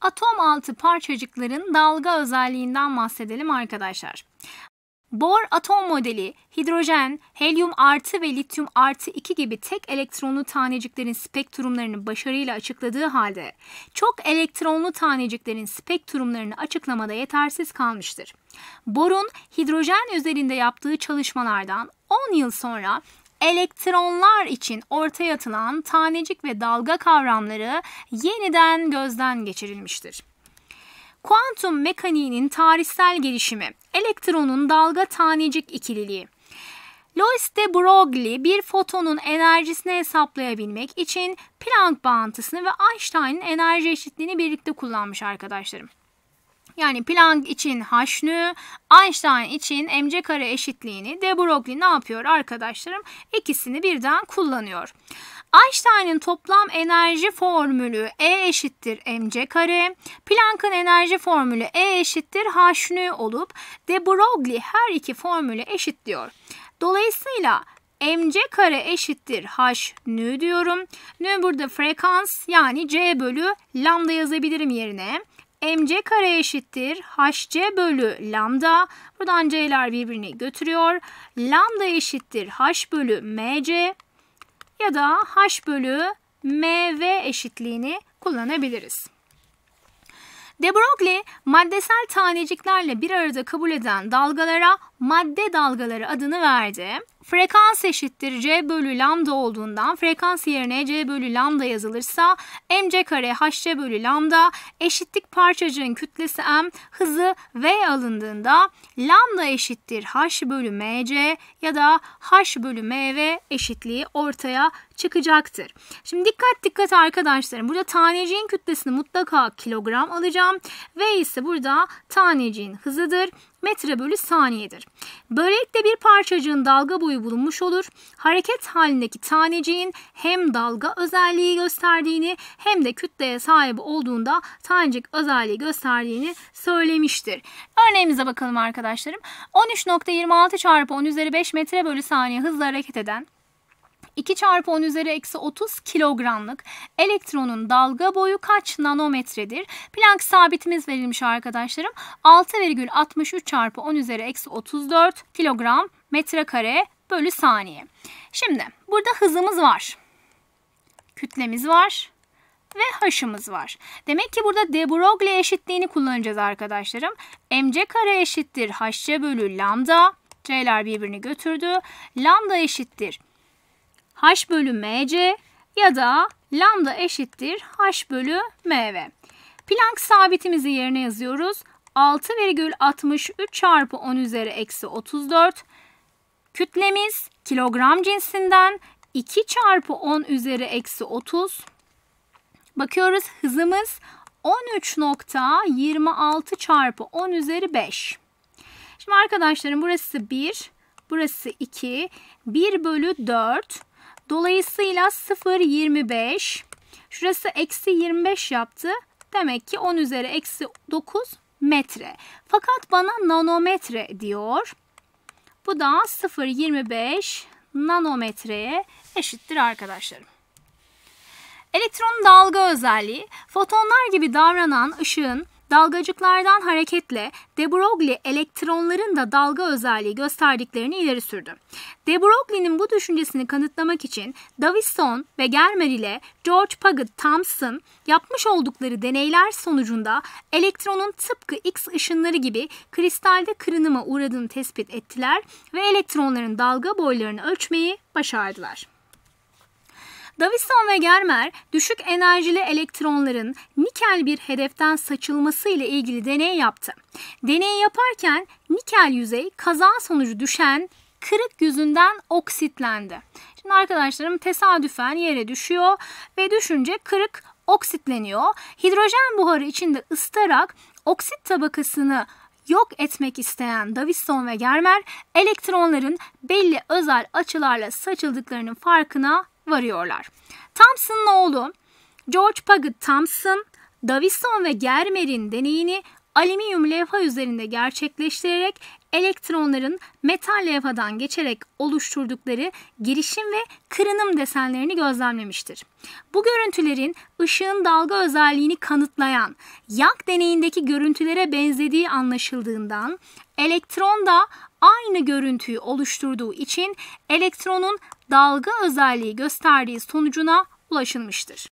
atom altı parçacıkların dalga özelliğinden bahsedelim arkadaşlar. Bor atom modeli hidrojen, helyum artı ve lityum artı 2 gibi tek elektronlu taneciklerin spektrumlarını başarıyla açıkladığı halde çok elektronlu taneciklerin spektrumlarını açıklamada yetersiz kalmıştır. Bor'un hidrojen üzerinde yaptığı çalışmalardan 10 yıl sonra elektronlar için ortaya atılan tanecik ve dalga kavramları yeniden gözden geçirilmiştir. Kuantum mekaniğinin tarihsel gelişimi, elektronun dalga tanecik ikililiği, Louis de Broglie bir fotonun enerjisini hesaplayabilmek için Planck bağıntısını ve Einstein'ın enerji eşitliğini birlikte kullanmış arkadaşlarım yani Planck için h Einstein için mc kare eşitliğini de Broglie ne yapıyor arkadaşlarım? İkisini birden kullanıyor. Einstein'ın toplam enerji formülü E eşittir mc kare. Planck'ın enerji formülü E eşittir h olup de Broglie her iki formülü eşitliyor. Dolayısıyla mc kare eşittir h nü diyorum. Nü burada frekans yani c bölü lambda yazabilirim yerine mc kare eşittir hc bölü lambda. Buradan c'ler birbirini götürüyor. Lambda eşittir h bölü mc ya da h bölü mv eşitliğini kullanabiliriz. De Broglie maddesel taneciklerle bir arada kabul eden dalgalara madde dalgaları adını verdi. Frekans eşittir c bölü lambda olduğundan frekans yerine c bölü lambda yazılırsa mc kare hc bölü lambda eşitlik parçacığın kütlesi m hızı v alındığında lambda eşittir h bölü mc ya da h bölü mv eşitliği ortaya çıkacaktır. Şimdi dikkat dikkat arkadaşlarım. Burada taneciğin kütlesini mutlaka kilogram alacağım. V ise burada taneciğin hızıdır metre bölü saniyedir. Börekte bir parçacığın dalga boyu bulunmuş olur. Hareket halindeki taneciğin hem dalga özelliği gösterdiğini hem de kütleye sahip olduğunda tanecik özelliği gösterdiğini söylemiştir. Örneğimize bakalım arkadaşlarım. 13.26 çarpı 10 üzeri 5 metre bölü saniye hızla hareket eden 2 çarpı 10 üzeri eksi 30 kilogramlık elektronun dalga boyu kaç nanometredir? Planck sabitimiz verilmiş arkadaşlarım. 6,63 çarpı 10 üzeri eksi 34 kilogram metrekare bölü saniye. Şimdi burada hızımız var. Kütlemiz var ve haşımız var. Demek ki burada de Broglie eşitliğini kullanacağız arkadaşlarım. mc kare eşittir hc bölü lambda. c'ler birbirini götürdü. Lambda eşittir h bölü mc ya da lambda eşittir h bölü mv. Planck sabitimizi yerine yazıyoruz. 6,63 çarpı 10 üzeri eksi 34. Kütlemiz kilogram cinsinden 2 çarpı 10 üzeri eksi 30. Bakıyoruz hızımız 13.26 çarpı 10 üzeri 5. Şimdi arkadaşlarım burası 1, burası 2, 1 bölü 4, Dolayısıyla 0,25 şurası eksi 25 yaptı. Demek ki 10 üzeri eksi 9 metre. Fakat bana nanometre diyor. Bu da 0,25 nanometreye eşittir arkadaşlarım. Elektron dalga özelliği fotonlar gibi davranan ışığın Dalgacıklardan hareketle de Broglie elektronların da dalga özelliği gösterdiklerini ileri sürdü. De Broglie'nin bu düşüncesini kanıtlamak için Davison ve Germer ile George Paget Thomson yapmış oldukları deneyler sonucunda elektronun tıpkı X ışınları gibi kristalde kırınıma uğradığını tespit ettiler ve elektronların dalga boylarını ölçmeyi başardılar. Davison ve Germer düşük enerjili elektronların nikel bir hedeften saçılması ile ilgili deney yaptı. Deney yaparken nikel yüzey kaza sonucu düşen kırık yüzünden oksitlendi. Şimdi arkadaşlarım tesadüfen yere düşüyor ve düşünce kırık oksitleniyor. Hidrojen buharı içinde ısıtarak oksit tabakasını yok etmek isteyen Davison ve Germer elektronların belli özel açılarla saçıldıklarının farkına varıyorlar. Thompson'ın oğlu George Paget Thompson, Davison ve Germer'in deneyini alüminyum levha üzerinde gerçekleştirerek elektronların metal levhadan geçerek oluşturdukları girişim ve kırınım desenlerini gözlemlemiştir. Bu görüntülerin ışığın dalga özelliğini kanıtlayan yak deneyindeki görüntülere benzediği anlaşıldığından elektron da aynı görüntüyü oluşturduğu için elektronun dalga özelliği gösterdiği sonucuna ulaşılmıştır.